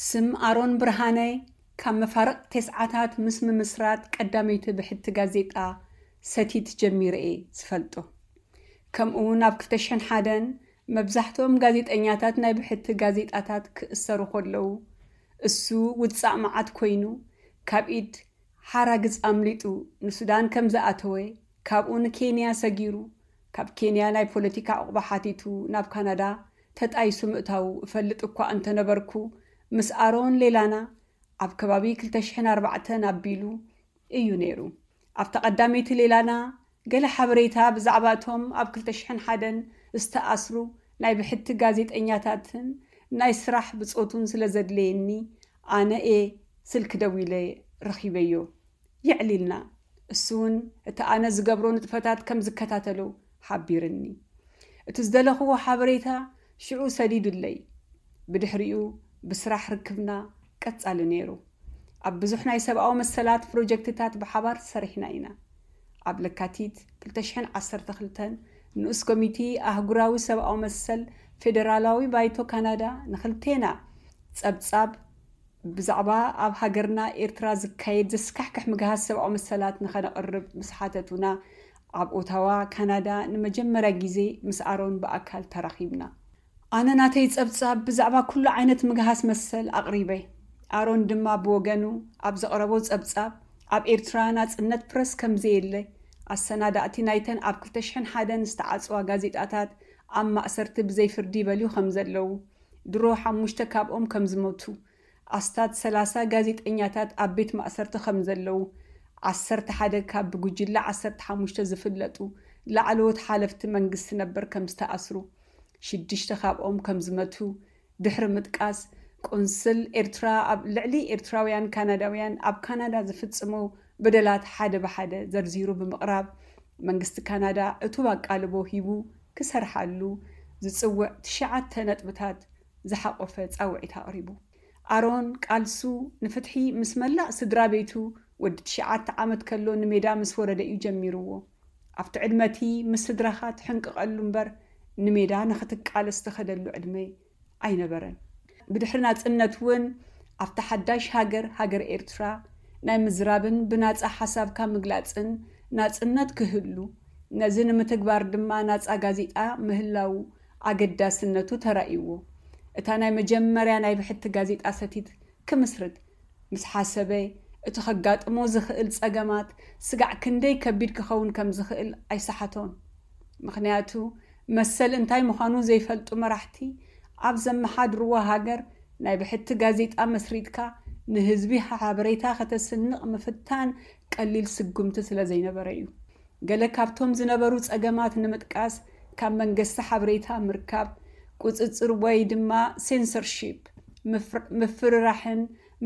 ስም ኣሮን ብርሃነ ካብ መፋርቕ ተስዓታት ምስ ምምስራት ቀዳመይቲ ብሕቲ ጋዜጣ ሰቲት ጀሚረ እየ ዝፈልጦ ከምኡ ውን ኣብ 2ተሽን 201 መብዛሕትኦም ጋዜጠኛታት ናይ ብሕቲ ጋዜጣታት ክእሰሩ ከለዉ እሱ ውፃእ መዓት ኮይኑ ካብ ኢድ ሓራግፅ ኣምሊጡ ንሱዳን ከም ዝኣተወ ካብኡ ንኬንያ ሰጊሩ ካብ ኬንያ ናይ ፖለቲካ ኣቑባ ሓቲቱ ናብ ካናዳ ተጣይሱ ምእታዉ እፈልጥ እኳ እንተነበርኩ ምስ ኣሮን ሌላና ኣብ ከባቢ 204 ኣቢሉ እዩ ነይሩ ኣብ ቀዳመይቲ ሌላና ገለ ሓበሬታ ብዛዕባ እቶም ኣብ 201 ዝተኣስሩ ናይ ብሕቲ ጋዜጠኛታትን ናይ ስራሕ ብፆቱን ስለ ዘድለየኒ ኣነ ኤ ስልክ ደው ኢለ ረኺበዮ ይዕሊልና እሱ እውን እቲ ኣነ ዝገብሮ ንጥፈታት ከም ዝከታተሉ ሓቢርኒ እቲ ዝደለኽዎ ሓበሬታ ሽዑ ሰዲዱለይ ብድሕሪኡ ብስራሕ ርክብና ቀጻሊ ነይሩ ኣብ ብዙሕ ናይ ሰብኣዊ መሰላት ፕሮጀክትታት ብሓባር ሰሪሕና ኢና ኣብ ለካቲት 212 ንኡስ ኮሚቲ ኣህጉራዊ ሰብኣዊ መሰል ፌደራላዊ ባይቶ ካናዳ ንክልቴና ጸብጻብ ብዛዕባ ኣብ ሃገርና ኤርትራ ዝካየድ ዘስካሕክሕ ምግሃዝ ሰብኣዊ መሰላት ንኸነቕርብ ምስ ሓተቱና ኣብ ኦታዋ ካናዳ ንመጀመርያ ግዜ ምስ ኣሮን ብኣካል ተራኺብና ኣነ ናተይ ጸብጻብ ብዛዕባ ኩሉ ዓይነት ምግሃስ መሰል ኣቕሪበይ ኣሮን ድማ ብወገኑ ኣብ ዘቕረቦ ጸብጻብ ኣብ ኤርትራ ናፅነት ፕረስ ከምዘየለ ኣሰናዳእቲ ናይተን ኣብ 201 ዝተዓፅዋ ጋዜጣታት ኣብ ማእሰርቲ ብዘይፍርዲ ይበልዩ ከም ዘለዉ ድሮ ሓሙሽተ ካብኦም ከም ዝመቱ ኣስታት 30 ጋዜጠኛታት ኣብ ቤት ማእሰርቲ ከም ዘለዉ 11 ካብ ብጉጅላ 15 ዝፍለጡ ላዕለዎት ሓለፍቲ መንግስቲ ነበር ከም ዝተኣስሩ ሽድሽተ ኻብኦም ከም ዝመቱ ድሕሪ ምጥቃስ ቁንስል ኤርትራ ኣብ ልዕሊ ኤርትራውያን ካናዳውያን ኣብ ካናዳ ዝፍጽሞ ብደላት ሓደ ብሓደ ዘርዚሩ ብምቕራብ መንግስቲ ካናዳ እቱባ ኣቃልቦ ሂቡ ክሰርሓሉ ዝጽውዕ ትሽዓተ ነጥብታት ዝሓቆፈ ጻውዒት ኣቕሪቡ ኣሮን ቃልሱ ንፍትሒ ምስ መላእ ስድራ ቤቱ ወዲ ትሽዓተ ዓመት ከሎ ንሜዳ ምስ ወረደ እዩ ጀሚርዎ ኣብቲ ዕድመእቲ ምስ ስድራኻ ትሕንቅቐሉ እምበር ንሜዳ ንኽትቃለስ ዝተኸደሉ ዕድመ ኣይነበረን ብድሕሪ ናፅነት እውን ኣብቲ ሓዳሽ ሃገር ሃገር ኤርትራ ናይ ምዝራብን ብናፃ ሓሳብ ካብ ምግላፅን ናፅነት ክህሉ ነዚ ንምትግባር ድማ ናፃ ጋዜጣ ምህላው ኣገዳስነቱ ተራእይዎ እታ ናይ መጀመርያ ናይ ብሕቲ ጋዜጣ ሰቲት ክምስርት ምስ ሓሰበ እቲ ከጋጥሞ ዝኽእል ፀገማት ስጋዕ ክንደይ ከቢድ ክኸውን ከም ዝኽእል ኣይሰሓቶን ምክንያቱ መሰል እንታይ ምዃኑ ዘይፈልጡ መራሕቲ ኣብ ዘመሓድርዎ ሃገር ናይ ብሕቲ ጋዜጣ መስሪድካ ንህዝቢ ሓበሬታ ከተስንቕ ምፍታን ቀሊል ስጉምቲ ስለ ዘይነበረ እዩ ገለ ካብቶም ዝነበሩ ፀገማት ንምጥቃስ ካብ መንግስቲ ሓበሬታ ምርካብ ቁፅፅር ወይ ድማ ሴንሰርሺፕ ምፍርራሕን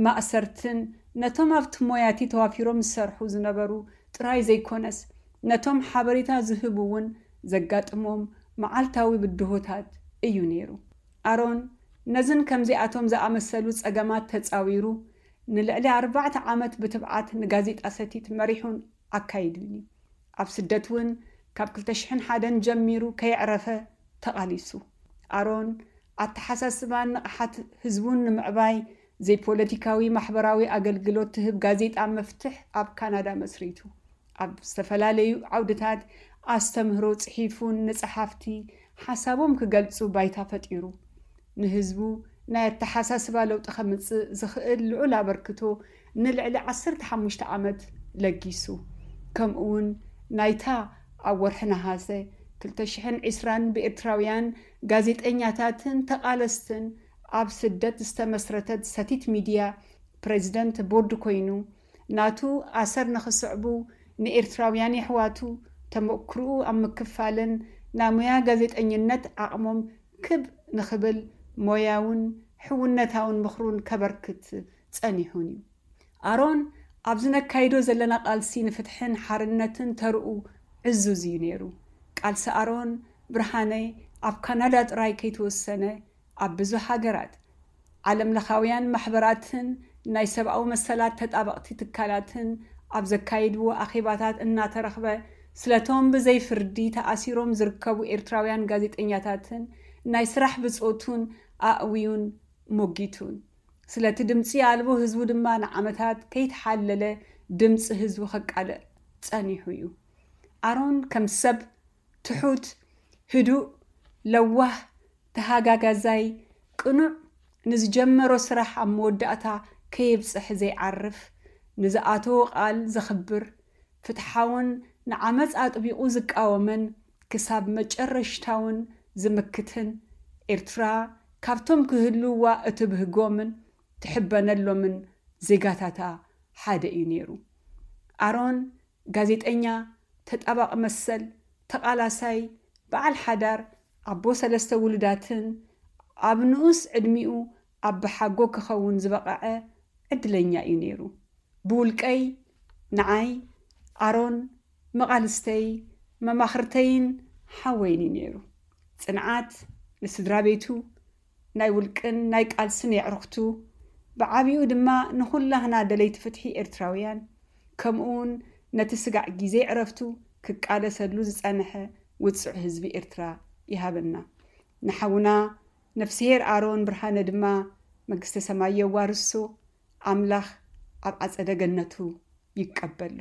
ማእሰርትን ነቶም ኣብቲ ሞያቲ ተዋፊሮም ዝሰርሑ ዝነበሩ ጥራይ ዘይኮነስ ነቶም ሓበሬታ ዝህቡ እውን ዘጋጥሞም መዓልታዊ ብድሆታት እዩ ነይሩ ኣሮን ነዝን ከምዚኣቶም ዝኣመሰሉ ጸገማት ተጻዊሩ ንልዕሊ ኣርባዕተ ዓመት ብትብዓት ንጋዜጣ ሰቲት መሪሑን ኣካይድን እዩ ኣብ ስደት እውን ካብ 201 ጀሚሩ ከይዕረፈ ተቓሊሱ ኣሮን ኣተሓሳስባን ንቕሓት ህዝቡን ንምዕባይ ዘይፖለቲካዊ ማሕበራዊ ኣገልግሎት ትህብ ጋዜጣ መፍትሕ ኣብ ካናዳ መስሪቱ ኣብ ዝተፈላለዩ ዓውድታት ኣስተምህሮ ጽሒፉን ንጸሓፍቲ ሓሳቦም ክገልጹ ባይታ ፈጢሩ ንህዝቡ ናይ ኣተሓሳስባ ለውጢ ከምጽእ ዝኽእል ልዑል ኣበርክቶ ንልዕሊ 15 ዓመት ለጊሱ ከምኡ እውን ናይታ ኣብ ወርሒ ነሃሰ 220 ብኤርትራውያን ጋዜጠኛታትን ተቓለስትን ኣብ ስደት ዝተመስረተት ሰቲት ሚድያ ፕሬዚደንት ቦርድ ኮይኑ ናቱ ኣሰር ንኽስዕቡ ንኤርትራውያን የሕዋቱ ተመክርኡ ኣብ ምክፋልን ናብ ሙያ ጋዜጠኝነት ዓቕሞም ክብ ንኽብል ሞያውን ሕውነታውን ምኽሩን ከበርክት ጸኒሑን እዩ ኣሮን ኣብዚ ነካይዶ ዘለና ቃልሲ ንፍትሕን ሓርነትን ተርኡ ዕዙዝ እዩ ነይሩ ቃልሲ ኣሮን ብርሃነይ ኣብ ካናዳ ጥራይ ከይተወሰነ ኣብ ብዙሕ ሃገራት ዓለም ለኻውያን ማሕበራትን ናይ ሰብኣዊ መሰላት ተጣበቕቲ ትካላትን ኣብ ዘካይድዎ ኣኼባታት እናተረኽበ ስለ ብዘይ ፍርዲ ተኣሲሮም ዝርከቡ ኤርትራውያን ጋዜጠኛታትን ናይ ስራሕ ብፆቱን ኣእውዩን ሞጊቱን ስለቲ ድምፂ ኣልቦ ህዝቡ ድማ ንዓመታት ከይተሓለለ ድምፂ ህዝቢ ከቃልዕ ፀኒሑ እዩ ኣሮን ከም ሰብ ትሑት ህዱእ ለዋህ ተሃጋጋዛይ ቅኑዕ ንዝጀመሮ ስራሕ ኣብ መወዳእታ ከየብፅሕ ዘይዓርፍ ንዝኣተዎ ቃል ዘኽብር ፍትሓውን ንዓመፅ ኣጥቢቑ ዝቃወምን ክሳብ መጨረሽታውን ዝምክትን ኤርትራ ካብቶም ክህልውዋ እትብህጎምን ትሕበነሎምን ዜጋታታ ሓደ እዩ ነይሩ ኣሮን ጋዜጠኛ ተጣባቂ መሰል ተቓላሳይ በዓል ሓዳር ኣቦ ሰለስተ ውሉዳትን ኣብ ንኡስ ዕድሚኡ ኣብ ብሓጎ ክኸውን ዝበቕዐ ዕድለኛ እዩ ነይሩ ብውልቀይ ንዓይ ኣሮን መቓልስተይ መማኽርተይን ሓወይኒ ነይሩ ፅንዓት ንስድራ ቤቱ ናይ ውልቅን ናይ ቃልስን የዕርኽቱ ብዓብኡ ድማ ንኹላህና ደለይቲ ፍትሒ ኤርትራውያን ከምኡውን ነቲ ስጋዕ ግዜ ዕረፍቱ ክቃለሰሉ ዝፀንሐ ውፅዕ ህዝቢ ኤርትራ ይሃበና ንሓውና ነፍስሄር ኣሮን ብርሃነ ድማ መግስተ ሰማይ የዋርሶ ኣምላኽ ኣብ ዓፀደ ገነቱ ይቀበሉ